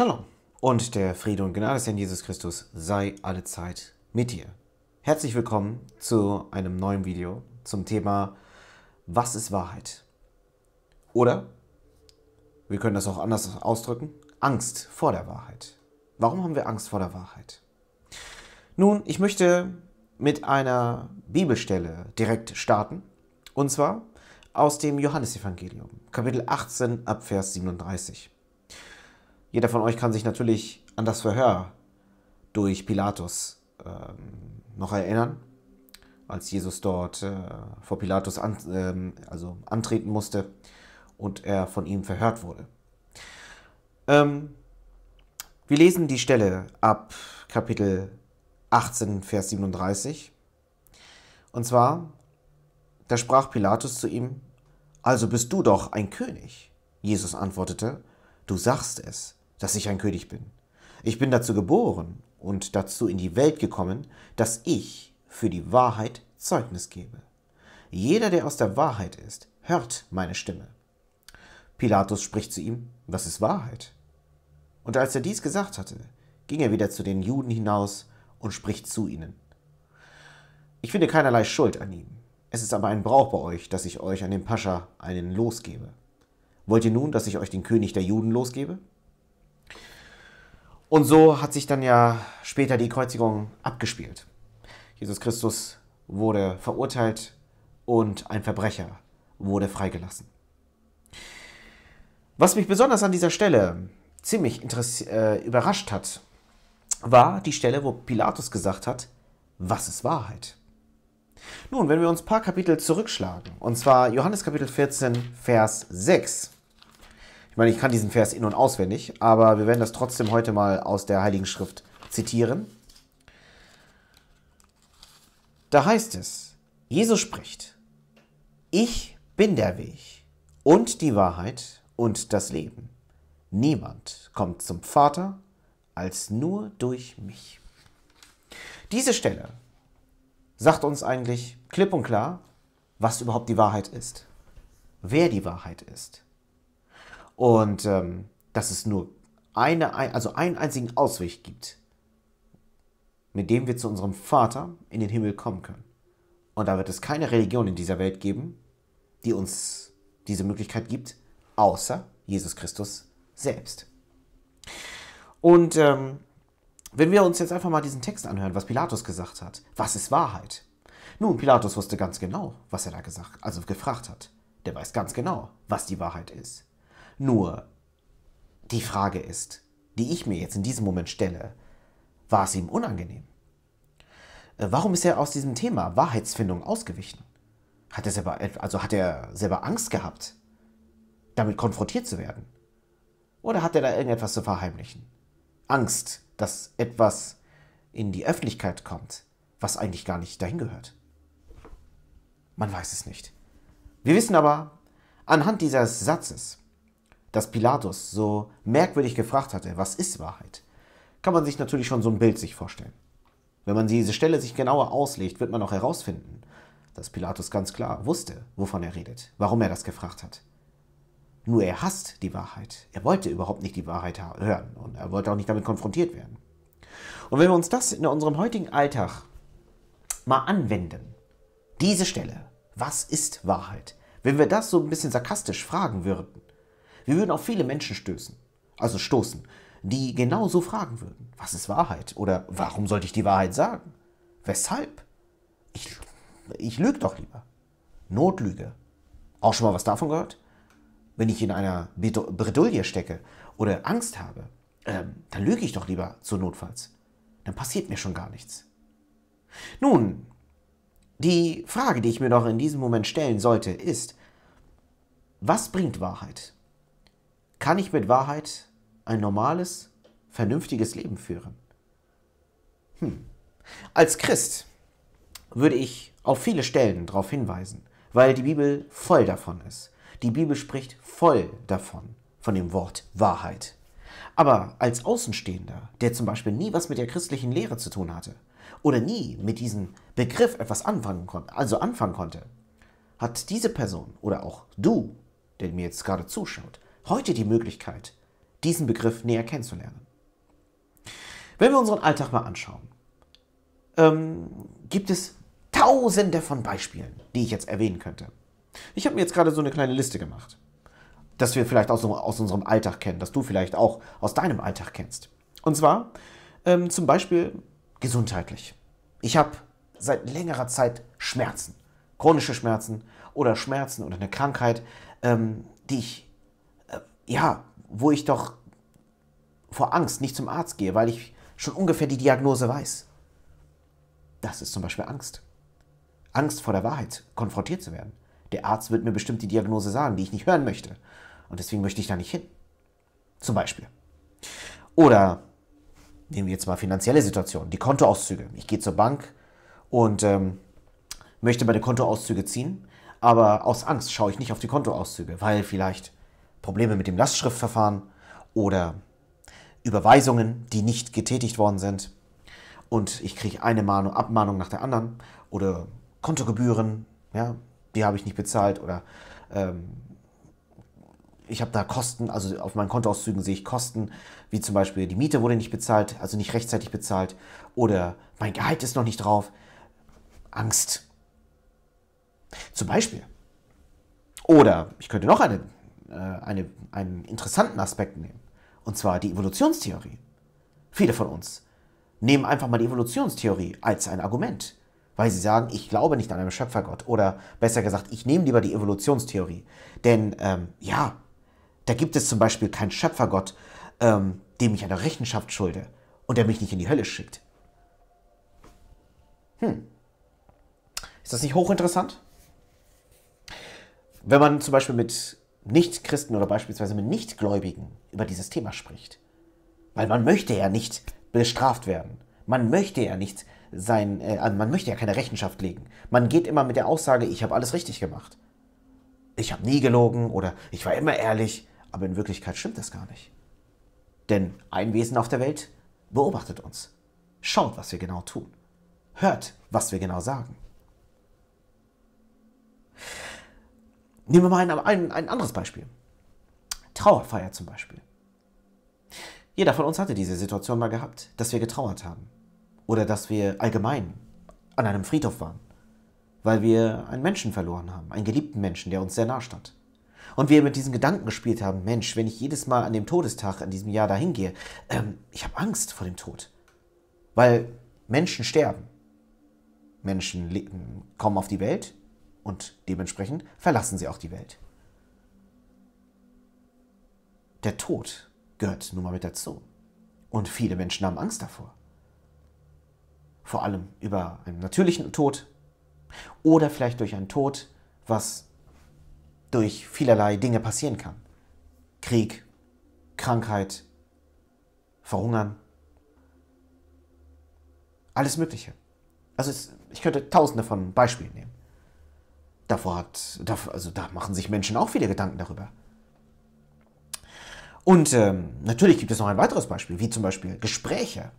Shalom und der Friede und Gnade des Herrn Jesus Christus sei alle Zeit mit dir. Herzlich willkommen zu einem neuen Video zum Thema Was ist Wahrheit? Oder, wir können das auch anders ausdrücken, Angst vor der Wahrheit. Warum haben wir Angst vor der Wahrheit? Nun, ich möchte mit einer Bibelstelle direkt starten. Und zwar aus dem Johannesevangelium, Kapitel 18 Abvers 37. Jeder von euch kann sich natürlich an das Verhör durch Pilatus ähm, noch erinnern, als Jesus dort äh, vor Pilatus an, ähm, also antreten musste und er von ihm verhört wurde. Ähm, wir lesen die Stelle ab Kapitel 18, Vers 37. Und zwar, da sprach Pilatus zu ihm, also bist du doch ein König. Jesus antwortete, du sagst es dass ich ein König bin. Ich bin dazu geboren und dazu in die Welt gekommen, dass ich für die Wahrheit Zeugnis gebe. Jeder, der aus der Wahrheit ist, hört meine Stimme. Pilatus spricht zu ihm, was ist Wahrheit? Und als er dies gesagt hatte, ging er wieder zu den Juden hinaus und spricht zu ihnen. Ich finde keinerlei Schuld an ihm. Es ist aber ein Brauch bei euch, dass ich euch an den Pascha einen losgebe. Wollt ihr nun, dass ich euch den König der Juden losgebe? Und so hat sich dann ja später die Kreuzigung abgespielt. Jesus Christus wurde verurteilt und ein Verbrecher wurde freigelassen. Was mich besonders an dieser Stelle ziemlich äh, überrascht hat, war die Stelle, wo Pilatus gesagt hat, was ist Wahrheit? Nun, wenn wir uns ein paar Kapitel zurückschlagen, und zwar Johannes Kapitel 14, Vers 6, ich meine, ich kann diesen Vers in- und auswendig, aber wir werden das trotzdem heute mal aus der Heiligen Schrift zitieren. Da heißt es, Jesus spricht, ich bin der Weg und die Wahrheit und das Leben. Niemand kommt zum Vater als nur durch mich. Diese Stelle sagt uns eigentlich klipp und klar, was überhaupt die Wahrheit ist, wer die Wahrheit ist und ähm, dass es nur eine, also einen einzigen Ausweg gibt, mit dem wir zu unserem Vater in den Himmel kommen können. Und da wird es keine Religion in dieser Welt geben, die uns diese Möglichkeit gibt, außer Jesus Christus selbst. Und ähm, wenn wir uns jetzt einfach mal diesen Text anhören, was Pilatus gesagt hat, was ist Wahrheit? Nun, Pilatus wusste ganz genau, was er da gesagt, also gefragt hat. Der weiß ganz genau, was die Wahrheit ist. Nur, die Frage ist, die ich mir jetzt in diesem Moment stelle, war es ihm unangenehm? Äh, warum ist er aus diesem Thema Wahrheitsfindung ausgewichen? Hat er selber, also hat er selber Angst gehabt, damit konfrontiert zu werden? Oder hat er da irgendetwas zu verheimlichen? Angst, dass etwas in die Öffentlichkeit kommt, was eigentlich gar nicht dahin gehört. Man weiß es nicht. Wir wissen aber anhand dieses Satzes, dass Pilatus so merkwürdig gefragt hatte, was ist Wahrheit, kann man sich natürlich schon so ein Bild sich vorstellen. Wenn man diese Stelle sich genauer auslegt, wird man auch herausfinden, dass Pilatus ganz klar wusste, wovon er redet, warum er das gefragt hat. Nur er hasst die Wahrheit. Er wollte überhaupt nicht die Wahrheit hören und er wollte auch nicht damit konfrontiert werden. Und wenn wir uns das in unserem heutigen Alltag mal anwenden, diese Stelle, was ist Wahrheit? Wenn wir das so ein bisschen sarkastisch fragen würden, wir würden auf viele Menschen stößen, also stoßen, die genau so fragen würden, was ist Wahrheit? Oder warum sollte ich die Wahrheit sagen? Weshalb? Ich, ich lüge doch lieber. Notlüge. Auch schon mal was davon gehört? Wenn ich in einer Bredouille stecke oder Angst habe, ähm, dann lüge ich doch lieber zur notfalls. Dann passiert mir schon gar nichts. Nun, die Frage, die ich mir doch in diesem Moment stellen sollte, ist, was bringt Wahrheit? kann ich mit Wahrheit ein normales, vernünftiges Leben führen? Hm. Als Christ würde ich auf viele Stellen darauf hinweisen, weil die Bibel voll davon ist. Die Bibel spricht voll davon, von dem Wort Wahrheit. Aber als Außenstehender, der zum Beispiel nie was mit der christlichen Lehre zu tun hatte oder nie mit diesem Begriff etwas anfangen konnte, also anfangen konnte, hat diese Person oder auch du, der mir jetzt gerade zuschaut, heute die Möglichkeit, diesen Begriff näher kennenzulernen. Wenn wir unseren Alltag mal anschauen, ähm, gibt es tausende von Beispielen, die ich jetzt erwähnen könnte. Ich habe mir jetzt gerade so eine kleine Liste gemacht, dass wir vielleicht aus, aus unserem Alltag kennen, dass du vielleicht auch aus deinem Alltag kennst. Und zwar ähm, zum Beispiel gesundheitlich. Ich habe seit längerer Zeit Schmerzen, chronische Schmerzen oder Schmerzen oder eine Krankheit, ähm, die ich ja, wo ich doch vor Angst nicht zum Arzt gehe, weil ich schon ungefähr die Diagnose weiß. Das ist zum Beispiel Angst. Angst vor der Wahrheit, konfrontiert zu werden. Der Arzt wird mir bestimmt die Diagnose sagen, die ich nicht hören möchte. Und deswegen möchte ich da nicht hin. Zum Beispiel. Oder nehmen wir jetzt mal finanzielle Situationen, die Kontoauszüge. Ich gehe zur Bank und ähm, möchte meine Kontoauszüge ziehen, aber aus Angst schaue ich nicht auf die Kontoauszüge, weil vielleicht Probleme mit dem Lastschriftverfahren oder Überweisungen, die nicht getätigt worden sind und ich kriege eine Mahnung, Abmahnung nach der anderen oder Kontogebühren, ja, die habe ich nicht bezahlt oder ähm, ich habe da Kosten, also auf meinen Kontoauszügen sehe ich Kosten, wie zum Beispiel die Miete wurde nicht bezahlt, also nicht rechtzeitig bezahlt oder mein Gehalt ist noch nicht drauf. Angst. Zum Beispiel. Oder ich könnte noch eine äh, eine, einen interessanten Aspekt nehmen. Und zwar die Evolutionstheorie. Viele von uns nehmen einfach mal die Evolutionstheorie als ein Argument, weil sie sagen, ich glaube nicht an einen Schöpfergott. Oder besser gesagt, ich nehme lieber die Evolutionstheorie. Denn ähm, ja, da gibt es zum Beispiel keinen Schöpfergott, ähm, dem ich eine Rechenschaft schulde und der mich nicht in die Hölle schickt. Hm. Ist das nicht hochinteressant? Wenn man zum Beispiel mit Nichtchristen oder beispielsweise mit Nichtgläubigen über dieses Thema spricht. Weil man möchte ja nicht bestraft werden. Man möchte ja nicht sein, äh, also man möchte ja keine Rechenschaft legen. Man geht immer mit der Aussage, ich habe alles richtig gemacht. Ich habe nie gelogen oder ich war immer ehrlich. Aber in Wirklichkeit stimmt das gar nicht. Denn ein Wesen auf der Welt beobachtet uns, schaut, was wir genau tun, hört, was wir genau sagen. Nehmen wir mal ein, ein, ein anderes Beispiel. Trauerfeier zum Beispiel. Jeder von uns hatte diese Situation mal gehabt, dass wir getrauert haben. Oder dass wir allgemein an einem Friedhof waren. Weil wir einen Menschen verloren haben, einen geliebten Menschen, der uns sehr nah stand. Und wir mit diesen Gedanken gespielt haben, Mensch, wenn ich jedes Mal an dem Todestag in diesem Jahr dahin gehe, ähm, ich habe Angst vor dem Tod. Weil Menschen sterben. Menschen kommen auf die Welt, und dementsprechend verlassen sie auch die Welt. Der Tod gehört nun mal mit dazu. Und viele Menschen haben Angst davor. Vor allem über einen natürlichen Tod oder vielleicht durch einen Tod, was durch vielerlei Dinge passieren kann. Krieg, Krankheit, Verhungern, alles Mögliche. Also es, ich könnte tausende von Beispielen nehmen. Davor hat, also da machen sich Menschen auch viele Gedanken darüber. Und ähm, natürlich gibt es noch ein weiteres Beispiel, wie zum Beispiel Gespräche.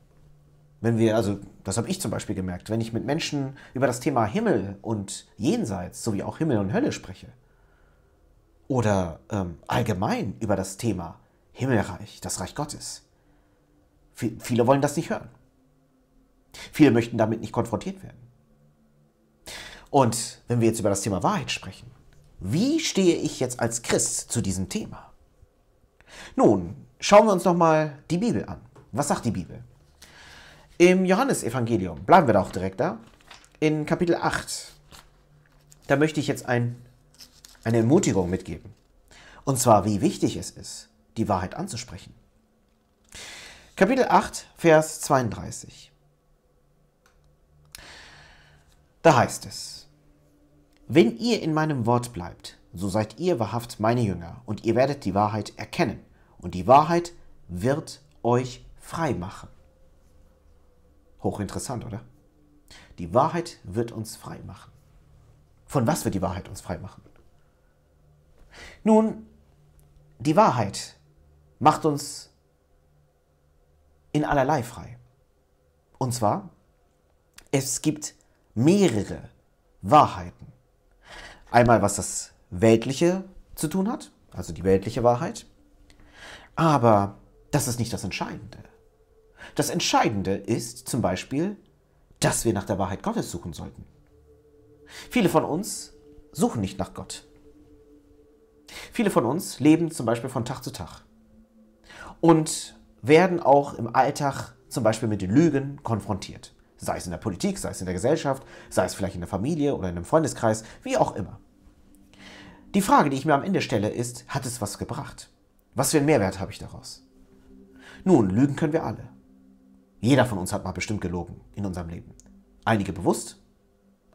Wenn wir, also das habe ich zum Beispiel gemerkt, wenn ich mit Menschen über das Thema Himmel und Jenseits sowie auch Himmel und Hölle spreche oder ähm, allgemein über das Thema Himmelreich, das Reich Gottes. Viele wollen das nicht hören. Viele möchten damit nicht konfrontiert werden. Und wenn wir jetzt über das Thema Wahrheit sprechen, wie stehe ich jetzt als Christ zu diesem Thema? Nun, schauen wir uns nochmal die Bibel an. Was sagt die Bibel? Im Johannesevangelium, bleiben wir da auch direkt da, in Kapitel 8, da möchte ich jetzt ein, eine Ermutigung mitgeben. Und zwar, wie wichtig es ist, die Wahrheit anzusprechen. Kapitel 8, Vers 32. Da heißt es, wenn ihr in meinem Wort bleibt, so seid ihr wahrhaft meine Jünger, und ihr werdet die Wahrheit erkennen, und die Wahrheit wird euch frei machen. Hochinteressant, oder? Die Wahrheit wird uns frei machen. Von was wird die Wahrheit uns frei machen? Nun, die Wahrheit macht uns in allerlei frei. Und zwar, es gibt mehrere Wahrheiten. Einmal, was das Weltliche zu tun hat, also die weltliche Wahrheit. Aber das ist nicht das Entscheidende. Das Entscheidende ist zum Beispiel, dass wir nach der Wahrheit Gottes suchen sollten. Viele von uns suchen nicht nach Gott. Viele von uns leben zum Beispiel von Tag zu Tag und werden auch im Alltag zum Beispiel mit den Lügen konfrontiert. Sei es in der Politik, sei es in der Gesellschaft, sei es vielleicht in der Familie oder in einem Freundeskreis, wie auch immer. Die Frage, die ich mir am Ende stelle, ist, hat es was gebracht? Was für einen Mehrwert habe ich daraus? Nun, lügen können wir alle. Jeder von uns hat mal bestimmt gelogen in unserem Leben. Einige bewusst,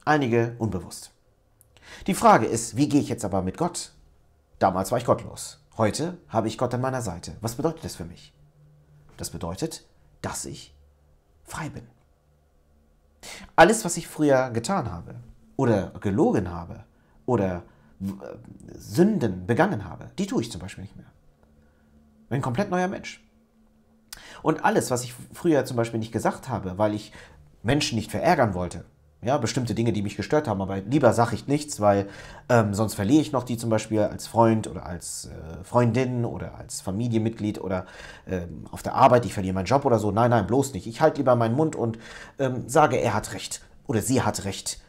einige unbewusst. Die Frage ist, wie gehe ich jetzt aber mit Gott? Damals war ich gottlos. Heute habe ich Gott an meiner Seite. Was bedeutet das für mich? Das bedeutet, dass ich frei bin. Alles, was ich früher getan habe oder gelogen habe oder äh, Sünden begangen habe, die tue ich zum Beispiel nicht mehr. Ich Bin ein komplett neuer Mensch. Und alles, was ich früher zum Beispiel nicht gesagt habe, weil ich Menschen nicht verärgern wollte, ja, bestimmte Dinge, die mich gestört haben, aber lieber sage ich nichts, weil ähm, sonst verliere ich noch die zum Beispiel als Freund oder als äh, Freundin oder als Familienmitglied oder ähm, auf der Arbeit, ich verliere meinen Job oder so. Nein, nein, bloß nicht. Ich halte lieber meinen Mund und ähm, sage, er hat recht oder sie hat recht.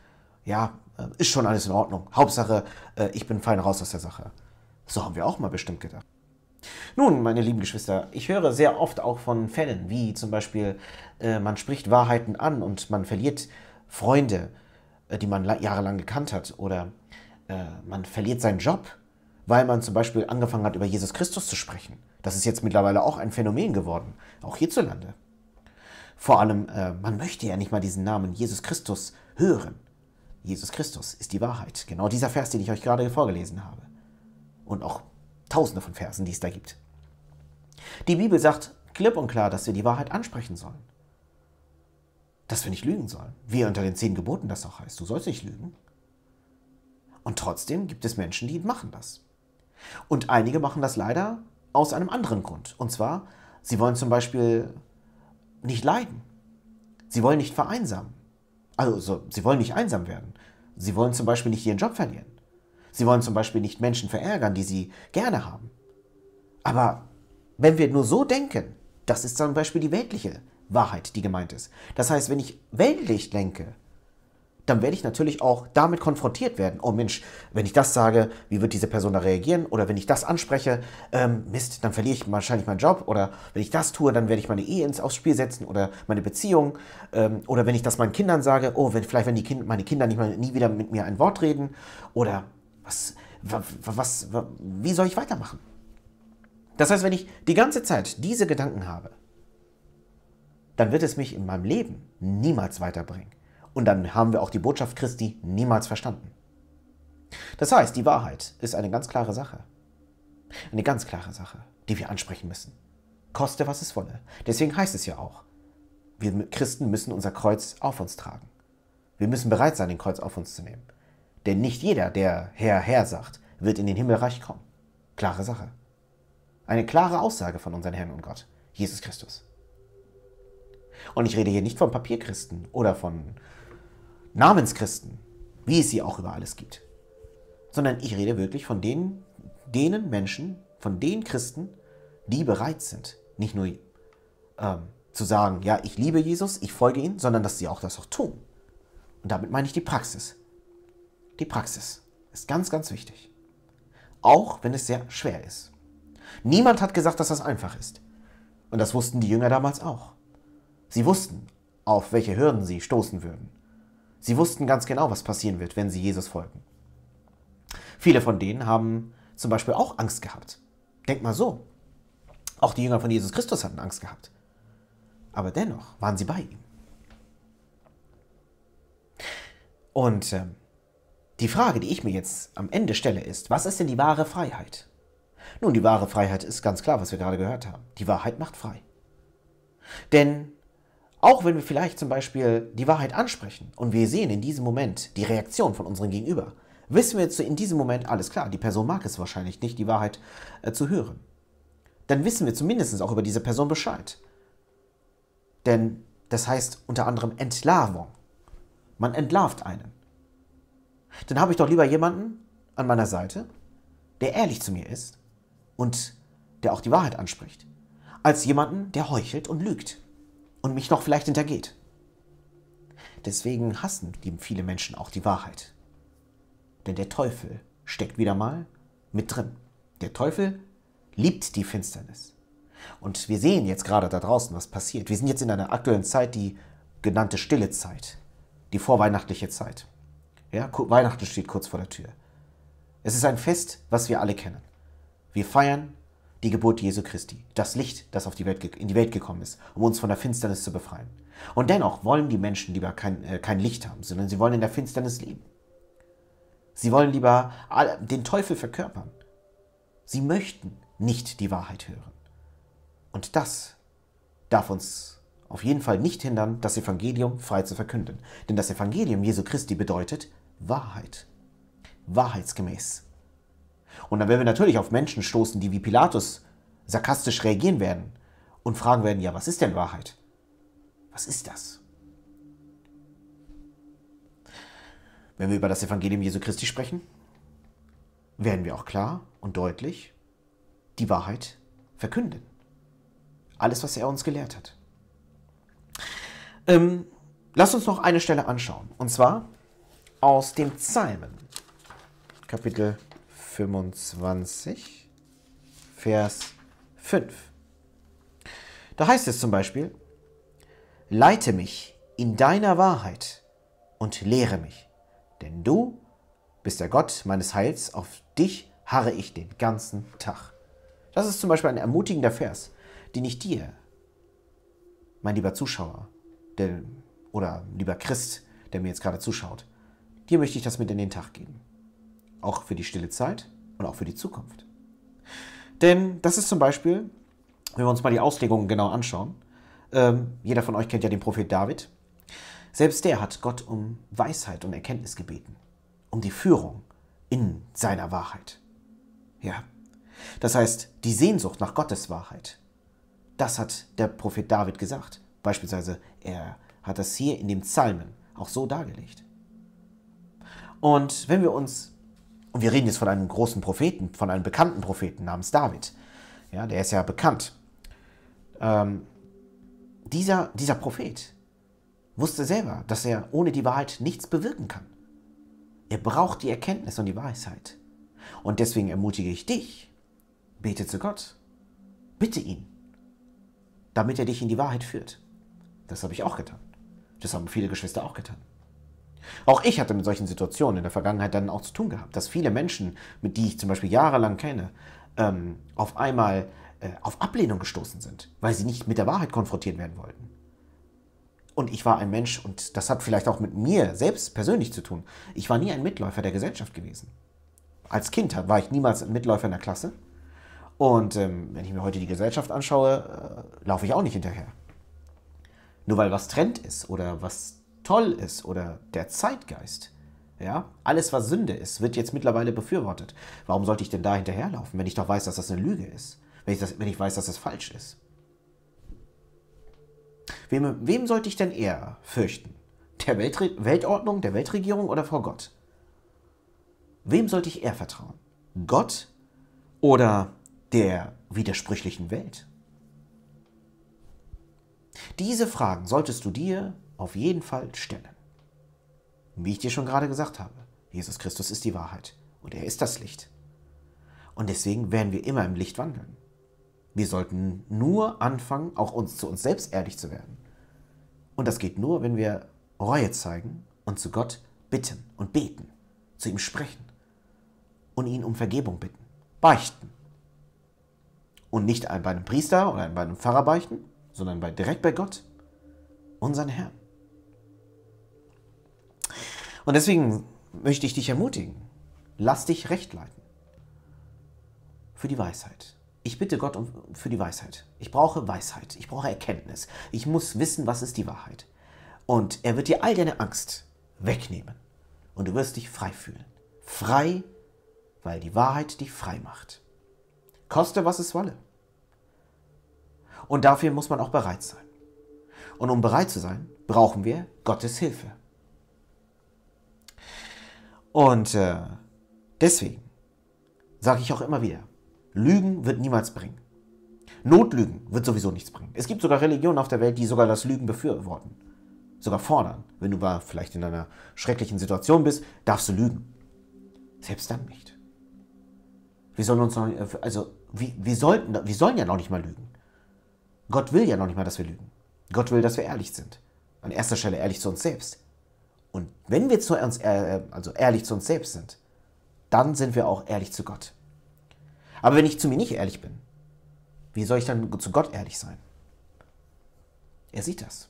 Ja, äh, ist schon alles in Ordnung. Hauptsache, äh, ich bin fein raus aus der Sache. So haben wir auch mal bestimmt gedacht. Nun, meine lieben Geschwister, ich höre sehr oft auch von Fällen, wie zum Beispiel äh, man spricht Wahrheiten an und man verliert äh, Freunde, äh, die man jahrelang gekannt hat. Oder äh, man verliert seinen Job, weil man zum Beispiel angefangen hat, über Jesus Christus zu sprechen. Das ist jetzt mittlerweile auch ein Phänomen geworden, auch hierzulande. Vor allem, äh, man möchte ja nicht mal diesen Namen Jesus Christus hören. Jesus Christus ist die Wahrheit. Genau dieser Vers, den ich euch gerade vorgelesen habe. Und auch tausende von Versen, die es da gibt. Die Bibel sagt klipp und klar, dass wir die Wahrheit ansprechen sollen dass wir nicht lügen sollen. Wie unter den zehn Geboten das auch heißt. Du sollst nicht lügen. Und trotzdem gibt es Menschen, die machen das. Und einige machen das leider aus einem anderen Grund. Und zwar, sie wollen zum Beispiel nicht leiden. Sie wollen nicht vereinsamen. Also, sie wollen nicht einsam werden. Sie wollen zum Beispiel nicht ihren Job verlieren. Sie wollen zum Beispiel nicht Menschen verärgern, die sie gerne haben. Aber wenn wir nur so denken, das ist zum Beispiel die weltliche Wahrheit, die gemeint ist. Das heißt, wenn ich weltlich denke, dann werde ich natürlich auch damit konfrontiert werden. Oh Mensch, wenn ich das sage, wie wird diese Person da reagieren? Oder wenn ich das anspreche, ähm, Mist, dann verliere ich wahrscheinlich meinen Job. Oder wenn ich das tue, dann werde ich meine Ehe ins, aufs Spiel setzen oder meine Beziehung. Ähm, oder wenn ich das meinen Kindern sage, oh, wenn, vielleicht wenn die kind, meine Kinder nicht mal, nie wieder mit mir ein Wort reden. Oder was, was, was, wie soll ich weitermachen? Das heißt, wenn ich die ganze Zeit diese Gedanken habe, dann wird es mich in meinem Leben niemals weiterbringen. Und dann haben wir auch die Botschaft Christi niemals verstanden. Das heißt, die Wahrheit ist eine ganz klare Sache. Eine ganz klare Sache, die wir ansprechen müssen. Koste, was es wolle. Deswegen heißt es ja auch, wir Christen müssen unser Kreuz auf uns tragen. Wir müssen bereit sein, den Kreuz auf uns zu nehmen. Denn nicht jeder, der Herr, Herr sagt, wird in den Himmelreich kommen. Klare Sache. Eine klare Aussage von unserem Herrn und Gott, Jesus Christus. Und ich rede hier nicht von Papierchristen oder von Namenschristen, wie es sie auch über alles gibt, sondern ich rede wirklich von den, denen Menschen, von den Christen, die bereit sind, nicht nur ähm, zu sagen, ja, ich liebe Jesus, ich folge ihm, sondern dass sie auch das auch tun. Und damit meine ich die Praxis. Die Praxis ist ganz, ganz wichtig. Auch wenn es sehr schwer ist. Niemand hat gesagt, dass das einfach ist. Und das wussten die Jünger damals auch. Sie wussten, auf welche Hürden sie stoßen würden. Sie wussten ganz genau, was passieren wird, wenn sie Jesus folgen. Viele von denen haben zum Beispiel auch Angst gehabt. Denk mal so. Auch die Jünger von Jesus Christus hatten Angst gehabt. Aber dennoch waren sie bei ihm. Und äh, die Frage, die ich mir jetzt am Ende stelle, ist, was ist denn die wahre Freiheit? Nun, die wahre Freiheit ist ganz klar, was wir gerade gehört haben. Die Wahrheit macht frei. Denn auch wenn wir vielleicht zum Beispiel die Wahrheit ansprechen und wir sehen in diesem Moment die Reaktion von unserem Gegenüber, wissen wir jetzt in diesem Moment, alles klar, die Person mag es wahrscheinlich nicht, die Wahrheit äh, zu hören. Dann wissen wir zumindest auch über diese Person Bescheid. Denn das heißt unter anderem Entlarvung. Man entlarvt einen. Dann habe ich doch lieber jemanden an meiner Seite, der ehrlich zu mir ist und der auch die Wahrheit anspricht, als jemanden, der heuchelt und lügt und mich noch vielleicht hintergeht. Deswegen hassen viele Menschen auch die Wahrheit. Denn der Teufel steckt wieder mal mit drin. Der Teufel liebt die Finsternis. Und wir sehen jetzt gerade da draußen, was passiert. Wir sind jetzt in einer aktuellen Zeit, die genannte stille Zeit, die vorweihnachtliche Zeit. Ja, Weihnachten steht kurz vor der Tür. Es ist ein Fest, was wir alle kennen. Wir feiern die Geburt Jesu Christi, das Licht, das auf die Welt, in die Welt gekommen ist, um uns von der Finsternis zu befreien. Und dennoch wollen die Menschen lieber kein, äh, kein Licht haben, sondern sie wollen in der Finsternis leben. Sie wollen lieber den Teufel verkörpern. Sie möchten nicht die Wahrheit hören. Und das darf uns auf jeden Fall nicht hindern, das Evangelium frei zu verkünden. Denn das Evangelium Jesu Christi bedeutet Wahrheit. Wahrheitsgemäß. Und dann werden wir natürlich auf Menschen stoßen, die wie Pilatus sarkastisch reagieren werden und fragen werden, ja, was ist denn Wahrheit? Was ist das? Wenn wir über das Evangelium Jesu Christi sprechen, werden wir auch klar und deutlich die Wahrheit verkünden. Alles, was er uns gelehrt hat. Ähm, lasst uns noch eine Stelle anschauen. Und zwar aus dem Psalmen, Kapitel 25, Vers 5. Da heißt es zum Beispiel, Leite mich in deiner Wahrheit und lehre mich, denn du bist der Gott meines Heils, auf dich harre ich den ganzen Tag. Das ist zum Beispiel ein ermutigender Vers, den ich dir, mein lieber Zuschauer der, oder lieber Christ, der mir jetzt gerade zuschaut, dir möchte ich das mit in den Tag geben auch für die stille Zeit und auch für die Zukunft. Denn das ist zum Beispiel, wenn wir uns mal die Auslegungen genau anschauen, ähm, jeder von euch kennt ja den Prophet David, selbst der hat Gott um Weisheit und Erkenntnis gebeten, um die Führung in seiner Wahrheit. Ja, das heißt, die Sehnsucht nach Gottes Wahrheit, das hat der Prophet David gesagt. Beispielsweise, er hat das hier in dem Psalmen auch so dargelegt. Und wenn wir uns und wir reden jetzt von einem großen Propheten, von einem bekannten Propheten namens David. Ja, der ist ja bekannt. Ähm, dieser, dieser Prophet wusste selber, dass er ohne die Wahrheit nichts bewirken kann. Er braucht die Erkenntnis und die Weisheit. Und deswegen ermutige ich dich, bete zu Gott, bitte ihn, damit er dich in die Wahrheit führt. Das habe ich auch getan. Das haben viele Geschwister auch getan. Auch ich hatte mit solchen Situationen in der Vergangenheit dann auch zu tun gehabt, dass viele Menschen, mit die ich zum Beispiel jahrelang kenne, ähm, auf einmal äh, auf Ablehnung gestoßen sind, weil sie nicht mit der Wahrheit konfrontiert werden wollten. Und ich war ein Mensch, und das hat vielleicht auch mit mir selbst persönlich zu tun. Ich war nie ein Mitläufer der Gesellschaft gewesen. Als Kind war ich niemals ein Mitläufer in der Klasse. Und ähm, wenn ich mir heute die Gesellschaft anschaue, äh, laufe ich auch nicht hinterher. Nur weil was Trend ist oder was toll ist oder der Zeitgeist. Ja, alles, was Sünde ist, wird jetzt mittlerweile befürwortet. Warum sollte ich denn da hinterherlaufen, wenn ich doch weiß, dass das eine Lüge ist? Wenn ich, das, wenn ich weiß, dass das falsch ist? Wem, wem sollte ich denn eher fürchten? Der Weltre Weltordnung, der Weltregierung oder vor Gott? Wem sollte ich eher vertrauen? Gott oder der widersprüchlichen Welt? Diese Fragen solltest du dir auf jeden Fall stellen. Wie ich dir schon gerade gesagt habe, Jesus Christus ist die Wahrheit und er ist das Licht. Und deswegen werden wir immer im Licht wandeln. Wir sollten nur anfangen, auch uns zu uns selbst ehrlich zu werden. Und das geht nur, wenn wir Reue zeigen und zu Gott bitten und beten, zu ihm sprechen und ihn um Vergebung bitten, beichten. Und nicht bei einem Priester oder bei einem Pfarrer beichten, sondern bei, direkt bei Gott, unseren Herrn. Und deswegen möchte ich dich ermutigen, lass dich recht leiten. Für die Weisheit. Ich bitte Gott um, für die Weisheit. Ich brauche Weisheit. Ich brauche Erkenntnis. Ich muss wissen, was ist die Wahrheit. Und er wird dir all deine Angst wegnehmen. Und du wirst dich frei fühlen. Frei, weil die Wahrheit dich frei macht. Koste, was es wolle. Und dafür muss man auch bereit sein. Und um bereit zu sein, brauchen wir Gottes Hilfe. Und äh, deswegen sage ich auch immer wieder, Lügen wird niemals bringen. Notlügen wird sowieso nichts bringen. Es gibt sogar Religionen auf der Welt, die sogar das Lügen befürworten, sogar fordern. Wenn du mal vielleicht in einer schrecklichen Situation bist, darfst du lügen. Selbst dann nicht. Wir sollen uns noch, äh, also wir, wir, sollten, wir sollen ja noch nicht mal lügen. Gott will ja noch nicht mal, dass wir lügen. Gott will, dass wir ehrlich sind. An erster Stelle ehrlich zu uns selbst. Wenn wir zu uns, äh, also ehrlich zu uns selbst sind, dann sind wir auch ehrlich zu Gott. Aber wenn ich zu mir nicht ehrlich bin, wie soll ich dann zu Gott ehrlich sein? Er sieht das.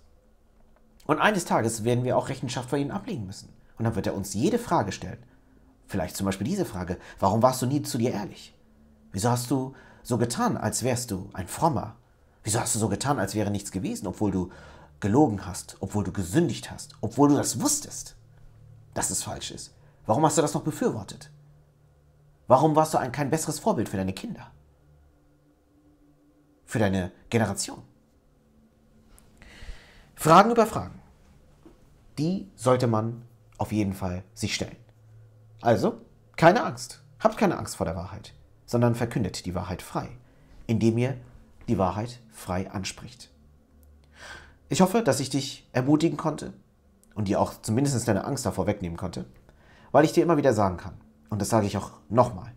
Und eines Tages werden wir auch Rechenschaft vor ihm ablegen müssen. Und dann wird er uns jede Frage stellen. Vielleicht zum Beispiel diese Frage, warum warst du nie zu dir ehrlich? Wieso hast du so getan, als wärst du ein Frommer? Wieso hast du so getan, als wäre nichts gewesen, obwohl du gelogen hast, obwohl du gesündigt hast, obwohl du das wusstest? dass es falsch ist? Warum hast du das noch befürwortet? Warum warst du ein, kein besseres Vorbild für deine Kinder? Für deine Generation? Fragen über Fragen. Die sollte man auf jeden Fall sich stellen. Also, keine Angst. Habt keine Angst vor der Wahrheit, sondern verkündet die Wahrheit frei, indem ihr die Wahrheit frei anspricht. Ich hoffe, dass ich dich ermutigen konnte, und dir auch zumindest deine Angst davor wegnehmen konnte, weil ich dir immer wieder sagen kann, und das sage ich auch nochmal,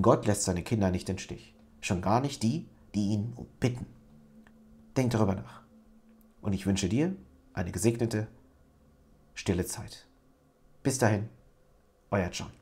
Gott lässt seine Kinder nicht im Stich, schon gar nicht die, die ihn bitten. Denk darüber nach. Und ich wünsche dir eine gesegnete, stille Zeit. Bis dahin, euer John.